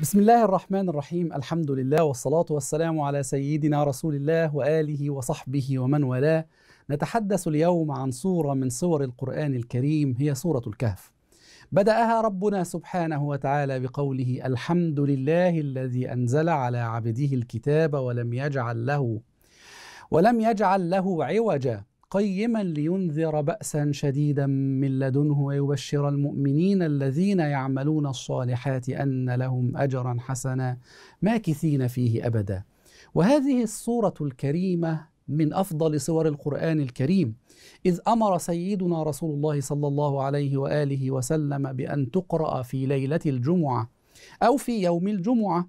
بسم الله الرحمن الرحيم الحمد لله والصلاة والسلام على سيدنا رسول الله وآله وصحبه ومن والاه نتحدث اليوم عن صورة من صور القرآن الكريم هي صورة الكهف بدأها ربنا سبحانه وتعالى بقوله الحمد لله الذي أنزل على عبده الكتاب ولم يجعل له ولم يجعل له عوجا قيما لينذر بأسا شديدا من لدنه ويبشر المؤمنين الذين يعملون الصالحات أن لهم أجرا حسنا ماكثين فيه أبدا وهذه الصورة الكريمة من افضل صور القران الكريم اذ امر سيدنا رسول الله صلى الله عليه واله وسلم بان تقرا في ليله الجمعه او في يوم الجمعه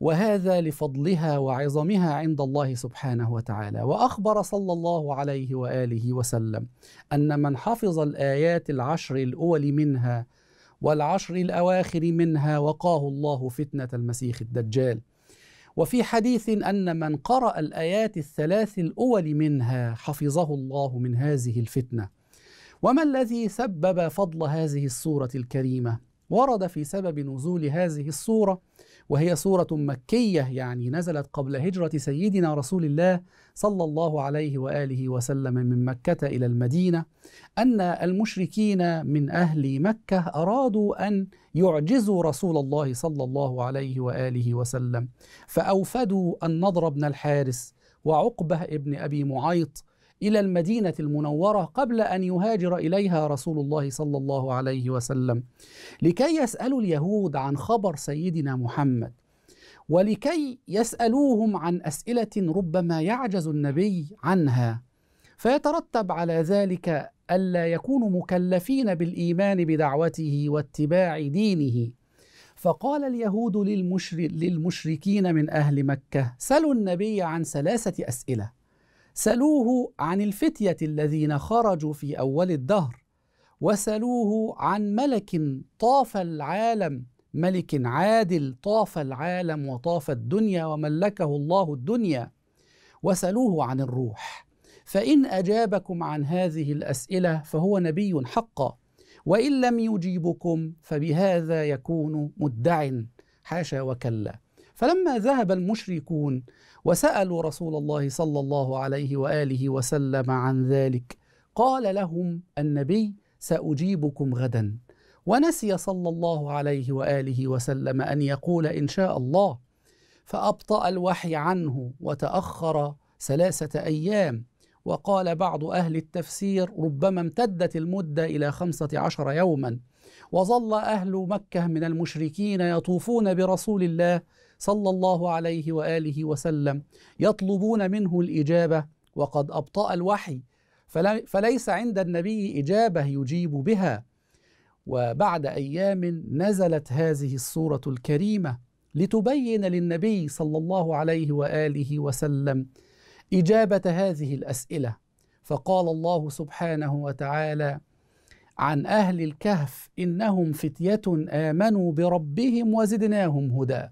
وهذا لفضلها وعظمها عند الله سبحانه وتعالى واخبر صلى الله عليه واله وسلم ان من حفظ الايات العشر الاول منها والعشر الاواخر منها وقاه الله فتنه المسيح الدجال وفي حديث ان من قرا الايات الثلاث الاول منها حفظه الله من هذه الفتنه وما الذي سبب فضل هذه السوره الكريمه ورد في سبب نزول هذه السوره وهي سوره مكيه يعني نزلت قبل هجره سيدنا رسول الله صلى الله عليه واله وسلم من مكه الى المدينه ان المشركين من اهل مكه ارادوا ان يعجزوا رسول الله صلى الله عليه واله وسلم فاوفدوا النضر بن الحارس وعقبه ابن ابي معيط الى المدينه المنوره قبل ان يهاجر اليها رسول الله صلى الله عليه وسلم لكي يسالوا اليهود عن خبر سيدنا محمد ولكي يسالوهم عن اسئله ربما يعجز النبي عنها فيترتب على ذلك الا يكونوا مكلفين بالايمان بدعوته واتباع دينه فقال اليهود للمشركين من اهل مكه سلوا النبي عن ثلاثه اسئله سلوه عن الفتية الذين خرجوا في أول الدهر وسلوه عن ملك طاف العالم ملك عادل طاف العالم وطاف الدنيا وملكه الله الدنيا وسلوه عن الروح فإن أجابكم عن هذه الأسئلة فهو نبي حقا وإن لم يجيبكم فبهذا يكون مدع حاشا وكلا فلما ذهب المشركون وسالوا رسول الله صلى الله عليه واله وسلم عن ذلك قال لهم النبي ساجيبكم غدا ونسي صلى الله عليه واله وسلم ان يقول ان شاء الله فابطا الوحي عنه وتاخر ثلاثه ايام وقال بعض أهل التفسير ربما امتدت المدة إلى خمسة عشر يوما وظل أهل مكة من المشركين يطوفون برسول الله صلى الله عليه واله وسلم يطلبون منه الاجابه وقد ابطا الوحي فليس عند النبي اجابه يجيب بها وبعد ايام نزلت هذه الصوره الكريمه لتبين للنبي صلى الله عليه واله وسلم اجابه هذه الاسئله فقال الله سبحانه وتعالى عن اهل الكهف انهم فتيه امنوا بربهم وزدناهم هدى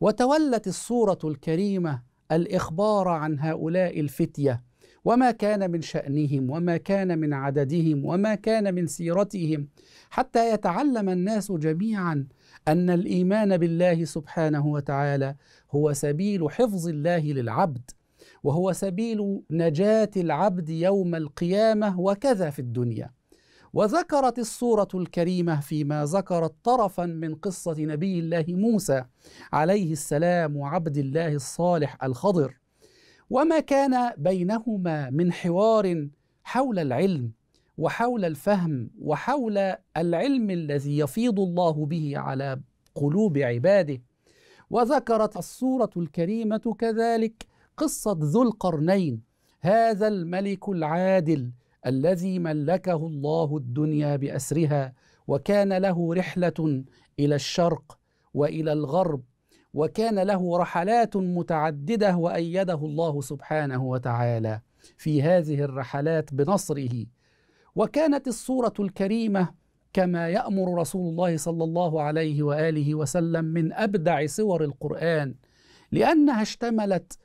وتولت الصوره الكريمه الاخبار عن هؤلاء الفتيه وما كان من شانهم وما كان من عددهم وما كان من سيرتهم حتى يتعلم الناس جميعا ان الايمان بالله سبحانه وتعالى هو سبيل حفظ الله للعبد وهو سبيل نجاه العبد يوم القيامه وكذا في الدنيا وذكرت الصورة الكريمة فيما ذكرت طرفا من قصة نبي الله موسى عليه السلام وعبد الله الصالح الخضر وما كان بينهما من حوار حول العلم وحول الفهم وحول العلم الذي يفيض الله به على قلوب عباده وذكرت الصورة الكريمة كذلك قصة ذو القرنين هذا الملك العادل الذي ملكه الله الدنيا باسرها وكان له رحله الى الشرق والى الغرب وكان له رحلات متعدده وايده الله سبحانه وتعالى في هذه الرحلات بنصره وكانت الصوره الكريمه كما يامر رسول الله صلى الله عليه واله وسلم من ابدع صور القران لانها اشتملت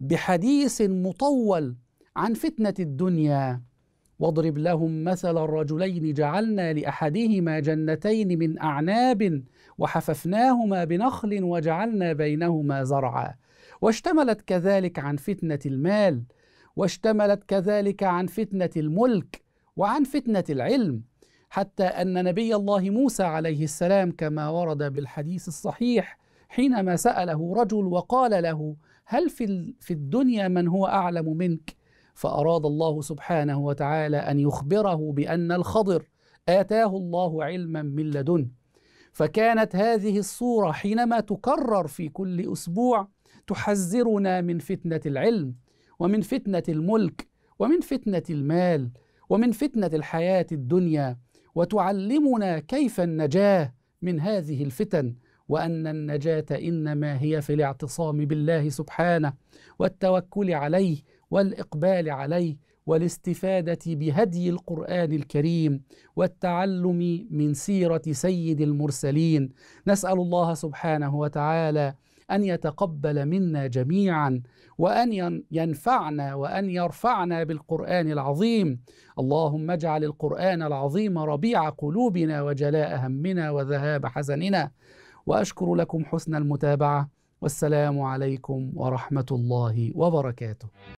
بحديث مطول عن فتنه الدنيا واضرب لهم مثل الرجلين جعلنا لاحدهما جنتين من اعناب وحففناهما بنخل وجعلنا بينهما زرعا واشتملت كذلك عن فتنه المال واشتملت كذلك عن فتنه الملك وعن فتنه العلم حتى ان نبي الله موسى عليه السلام كما ورد بالحديث الصحيح حينما ساله رجل وقال له هل في في الدنيا من هو اعلم منك فأراد الله سبحانه وتعالى أن يخبره بأن الخضر آتاه الله علما من لدنه فكانت هذه الصورة حينما تكرر في كل أسبوع تحذرنا من فتنة العلم ومن فتنة الملك ومن فتنة المال ومن فتنة الحياة الدنيا وتعلمنا كيف النجاة من هذه الفتن وأن النجاة إنما هي في الاعتصام بالله سبحانه والتوكل عليه والاقبال عليه والاستفاده بهدي القران الكريم والتعلم من سيره سيد المرسلين نسال الله سبحانه وتعالى ان يتقبل منا جميعا وان ينفعنا وان يرفعنا بالقران العظيم اللهم اجعل القران العظيم ربيع قلوبنا وجلاء همنا وذهاب حزننا واشكر لكم حسن المتابعه والسلام عليكم ورحمه الله وبركاته